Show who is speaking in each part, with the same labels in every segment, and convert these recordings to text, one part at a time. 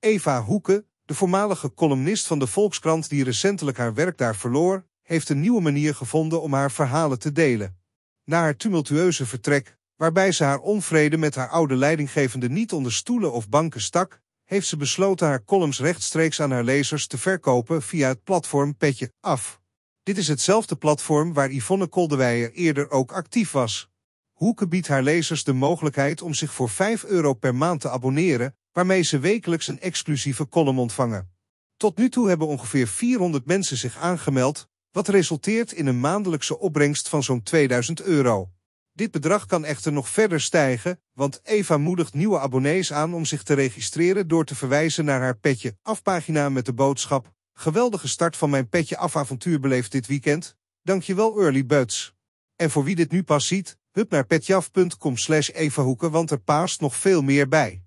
Speaker 1: Eva Hoeken, de voormalige columnist van de Volkskrant die recentelijk haar werk daar verloor, heeft een nieuwe manier gevonden om haar verhalen te delen. Na haar tumultueuze vertrek, waarbij ze haar onvrede met haar oude leidinggevende niet onder stoelen of banken stak, heeft ze besloten haar columns rechtstreeks aan haar lezers te verkopen via het platform Petje Af. Dit is hetzelfde platform waar Yvonne Koldewijer eerder ook actief was. Hoeken biedt haar lezers de mogelijkheid om zich voor 5 euro per maand te abonneren, waarmee ze wekelijks een exclusieve column ontvangen. Tot nu toe hebben ongeveer 400 mensen zich aangemeld, wat resulteert in een maandelijkse opbrengst van zo'n 2000 euro. Dit bedrag kan echter nog verder stijgen, want Eva moedigt nieuwe abonnees aan om zich te registreren door te verwijzen naar haar Petje Afpagina met de boodschap Geweldige start van mijn Petje afavontuur beleefd dit weekend, dankjewel Early Buds. En voor wie dit nu pas ziet, hup naar petjeaf.com evahoeken want er paast nog veel meer bij.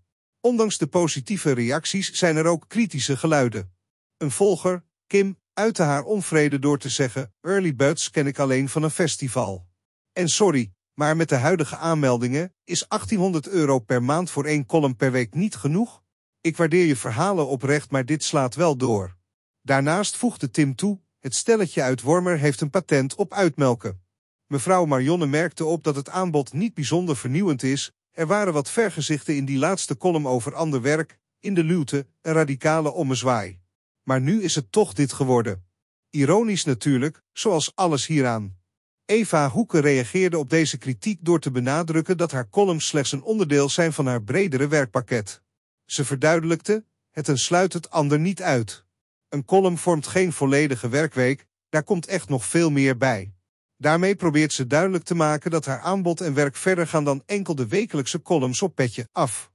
Speaker 1: Ondanks de positieve reacties zijn er ook kritische geluiden. Een volger, Kim, uitte haar onvrede door te zeggen: Early Buds ken ik alleen van een festival. En sorry, maar met de huidige aanmeldingen is 1800 euro per maand voor één column per week niet genoeg. Ik waardeer je verhalen oprecht, maar dit slaat wel door. Daarnaast voegde Tim toe: het stelletje uit Wormer heeft een patent op uitmelken. Mevrouw Marjonne merkte op dat het aanbod niet bijzonder vernieuwend is er waren wat vergezichten in die laatste column over ander werk, in de luwte, een radicale ommezwaai. Maar nu is het toch dit geworden. Ironisch natuurlijk, zoals alles hieraan. Eva Hoeken reageerde op deze kritiek door te benadrukken dat haar columns slechts een onderdeel zijn van haar bredere werkpakket. Ze verduidelijkte, het een sluit het ander niet uit. Een column vormt geen volledige werkweek, daar komt echt nog veel meer bij. Daarmee probeert ze duidelijk te maken dat haar aanbod en werk verder gaan dan enkel de wekelijkse columns op petje af.